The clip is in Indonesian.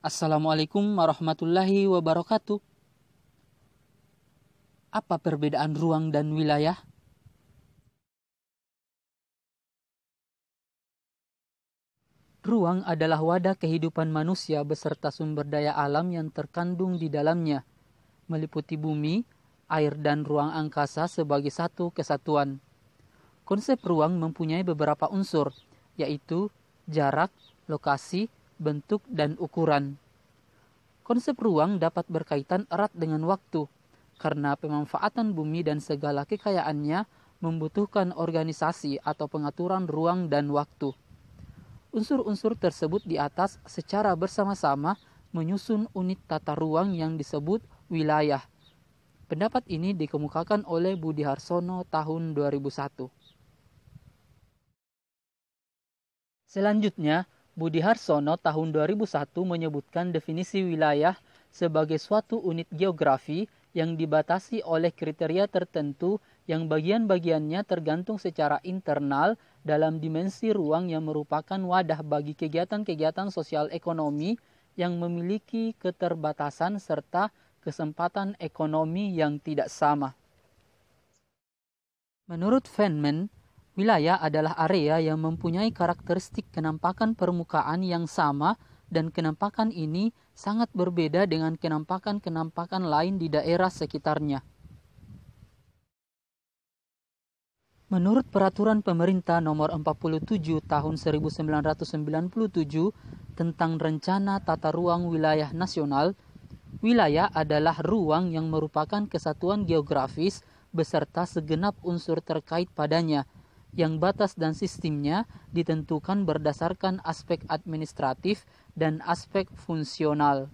Assalamualaikum warahmatullahi wabarakatuh. Apa perbedaan ruang dan wilayah? Ruang adalah wadah kehidupan manusia beserta sumber daya alam yang terkandung di dalamnya, meliputi bumi, air, dan ruang angkasa sebagai satu kesatuan. Konsep ruang mempunyai beberapa unsur, yaitu jarak, lokasi, bentuk, dan ukuran. Konsep ruang dapat berkaitan erat dengan waktu, karena pemanfaatan bumi dan segala kekayaannya membutuhkan organisasi atau pengaturan ruang dan waktu. Unsur-unsur tersebut di atas secara bersama-sama menyusun unit tata ruang yang disebut wilayah. Pendapat ini dikemukakan oleh Budi Harsono tahun 2001. Selanjutnya, Budi Harsono tahun 2001 menyebutkan definisi wilayah sebagai suatu unit geografi yang dibatasi oleh kriteria tertentu yang bagian-bagiannya tergantung secara internal dalam dimensi ruang yang merupakan wadah bagi kegiatan-kegiatan sosial ekonomi yang memiliki keterbatasan serta kesempatan ekonomi yang tidak sama. Menurut Feynman, Wilayah adalah area yang mempunyai karakteristik kenampakan permukaan yang sama dan kenampakan ini sangat berbeda dengan kenampakan-kenampakan lain di daerah sekitarnya. Menurut peraturan pemerintah nomor 47 tahun 1997 tentang rencana tata ruang wilayah nasional, wilayah adalah ruang yang merupakan kesatuan geografis beserta segenap unsur terkait padanya – yang batas dan sistemnya ditentukan berdasarkan aspek administratif dan aspek fungsional.